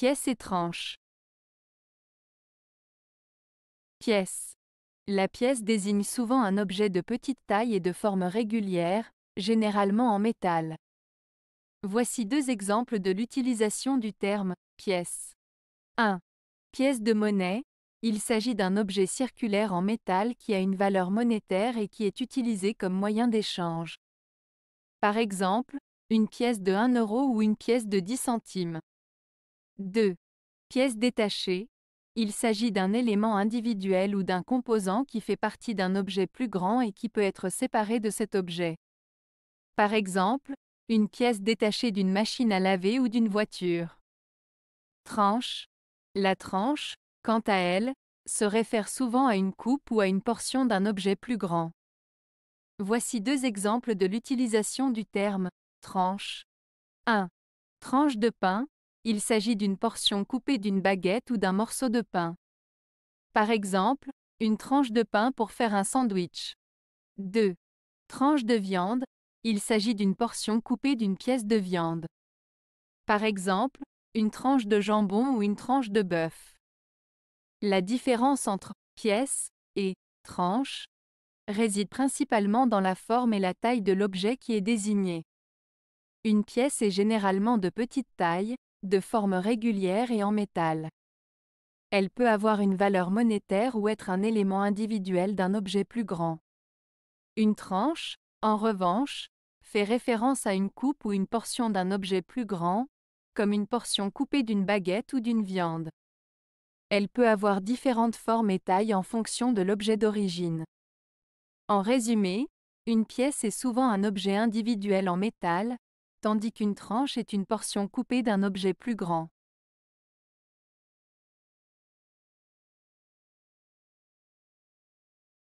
Pièce étrange. Pièce. La pièce désigne souvent un objet de petite taille et de forme régulière, généralement en métal. Voici deux exemples de l'utilisation du terme pièce. 1. Pièce de monnaie. Il s'agit d'un objet circulaire en métal qui a une valeur monétaire et qui est utilisé comme moyen d'échange. Par exemple, une pièce de 1 euro ou une pièce de 10 centimes. 2. Pièce détachée. Il s'agit d'un élément individuel ou d'un composant qui fait partie d'un objet plus grand et qui peut être séparé de cet objet. Par exemple, une pièce détachée d'une machine à laver ou d'une voiture. Tranche. La tranche, quant à elle, se réfère souvent à une coupe ou à une portion d'un objet plus grand. Voici deux exemples de l'utilisation du terme tranche. 1. Tranche de pain, il s'agit d'une portion coupée d'une baguette ou d'un morceau de pain. Par exemple, une tranche de pain pour faire un sandwich. 2. Tranche de viande, il s'agit d'une portion coupée d'une pièce de viande. Par exemple, une tranche de jambon ou une tranche de bœuf. La différence entre pièce et tranche réside principalement dans la forme et la taille de l'objet qui est désigné. Une pièce est généralement de petite taille, de forme régulière et en métal. Elle peut avoir une valeur monétaire ou être un élément individuel d'un objet plus grand. Une tranche, en revanche, fait référence à une coupe ou une portion d'un objet plus grand, comme une portion coupée d'une baguette ou d'une viande. Elle peut avoir différentes formes et tailles en fonction de l'objet d'origine. En résumé, une pièce est souvent un objet individuel en métal, tandis qu'une tranche est une portion coupée d'un objet plus grand.